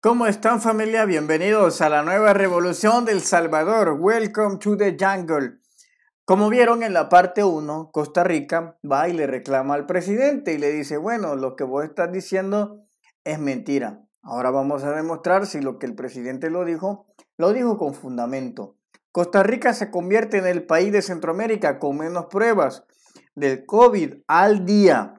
¿Cómo están familia? Bienvenidos a la nueva revolución del Salvador. Welcome to the jungle. Como vieron en la parte 1, Costa Rica va y le reclama al presidente y le dice, bueno, lo que vos estás diciendo es mentira. Ahora vamos a demostrar si lo que el presidente lo dijo, lo dijo con fundamento. Costa Rica se convierte en el país de Centroamérica con menos pruebas del COVID al día.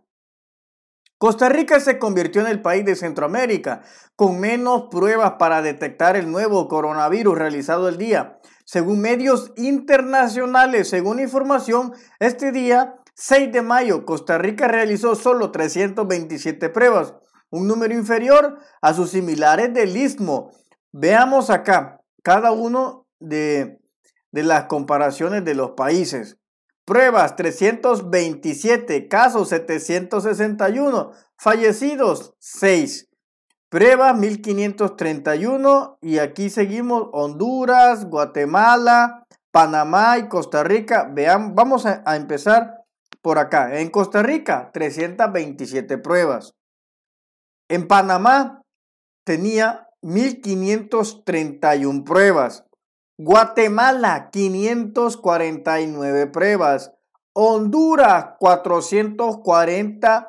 Costa Rica se convirtió en el país de Centroamérica con menos pruebas para detectar el nuevo coronavirus realizado el día. Según medios internacionales, según información, este día 6 de mayo Costa Rica realizó solo 327 pruebas, un número inferior a sus similares del istmo. Veamos acá cada uno de las comparaciones de los países. Pruebas 327, casos 761, fallecidos 6. Pruebas 1531 y aquí seguimos Honduras, Guatemala, Panamá y Costa Rica. Vean, vamos a, a empezar por acá. En Costa Rica 327 pruebas. En Panamá tenía 1531 pruebas. Guatemala, 549 pruebas. Honduras, 440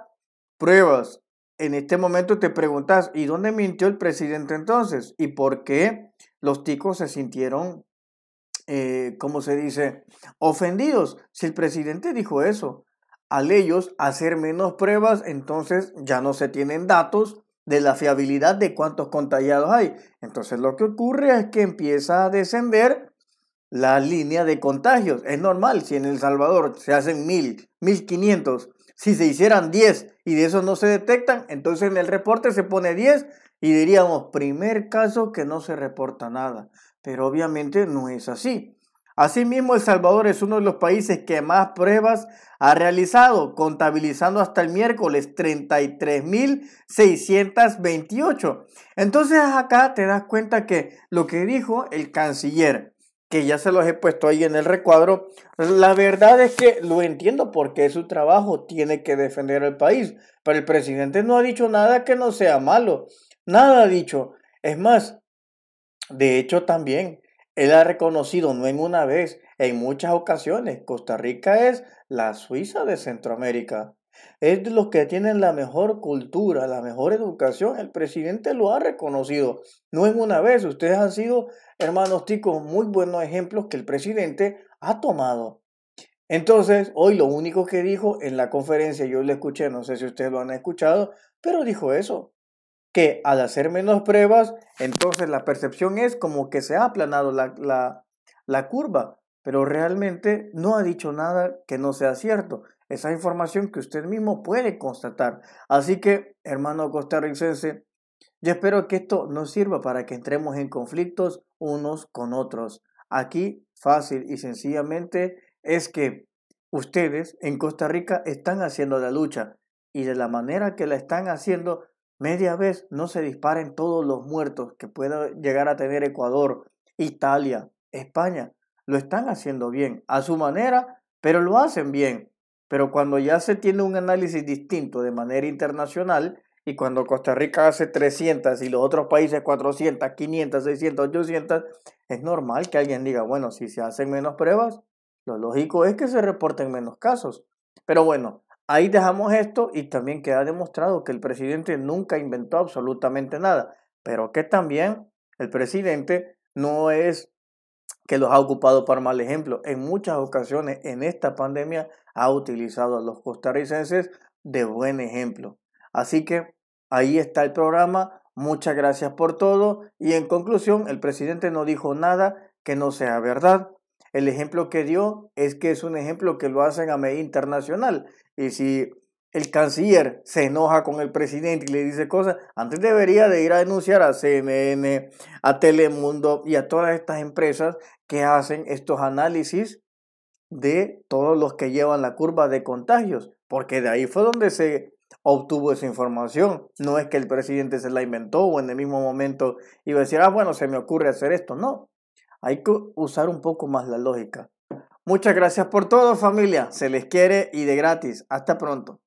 pruebas. En este momento te preguntas, ¿y dónde mintió el presidente entonces? ¿Y por qué los ticos se sintieron, eh, cómo se dice, ofendidos? Si el presidente dijo eso, al ellos hacer menos pruebas, entonces ya no se tienen datos de la fiabilidad de cuántos contagiados hay. Entonces lo que ocurre es que empieza a descender la línea de contagios. Es normal, si en El Salvador se hacen mil, mil quinientos, si se hicieran diez y de esos no se detectan, entonces en el reporte se pone diez y diríamos, primer caso que no se reporta nada. Pero obviamente no es así. Asimismo, El Salvador es uno de los países que más pruebas ha realizado, contabilizando hasta el miércoles 33.628. Entonces acá te das cuenta que lo que dijo el canciller, que ya se los he puesto ahí en el recuadro, la verdad es que lo entiendo porque es su trabajo, tiene que defender al país, pero el presidente no ha dicho nada que no sea malo, nada ha dicho. Es más, de hecho también él ha reconocido, no en una vez, en muchas ocasiones, Costa Rica es la Suiza de Centroamérica. Es de los que tienen la mejor cultura, la mejor educación. El presidente lo ha reconocido. No en una vez. Ustedes han sido, hermanos ticos, muy buenos ejemplos que el presidente ha tomado. Entonces, hoy lo único que dijo en la conferencia, yo lo escuché, no sé si ustedes lo han escuchado, pero dijo eso que al hacer menos pruebas, entonces la percepción es como que se ha aplanado la, la, curva, pero realmente no ha dicho nada que no sea cierto. Esa información que usted mismo puede constatar. Así que, hermano costarricense, yo espero que esto nos sirva para que entremos en conflictos unos con otros. Aquí, fácil y sencillamente, es que ustedes en Costa Rica están haciendo la lucha y de la manera que la están haciendo media vez no se disparen todos los muertos que pueda llegar a tener Ecuador, Italia, España. Lo están haciendo bien, a su manera, pero lo hacen bien. Pero cuando ya se tiene un análisis distinto de manera internacional y cuando Costa Rica hace 300 y los otros países 400, 500, 600, 800, es normal que alguien diga, bueno, si se hacen menos pruebas, lo lógico es que se reporten menos casos. Pero bueno, Ahí dejamos esto y también queda demostrado que el presidente nunca inventó absolutamente nada, pero que también el presidente no es que los ha ocupado para mal ejemplo. En muchas ocasiones en esta pandemia ha utilizado a los costarricenses de buen ejemplo. Así que ahí está el programa. Muchas gracias por todo. Y en conclusión, el presidente no dijo nada que no sea verdad. El ejemplo que dio es que es un ejemplo que lo hacen a medida internacional. Y si el canciller se enoja con el presidente y le dice cosas, antes debería de ir a denunciar a CNN, a Telemundo y a todas estas empresas que hacen estos análisis de todos los que llevan la curva de contagios, porque de ahí fue donde se obtuvo esa información. No es que el presidente se la inventó o en el mismo momento iba a decir, ah, bueno, se me ocurre hacer esto. No, hay que usar un poco más la lógica. Muchas gracias por todo familia. Se les quiere y de gratis. Hasta pronto.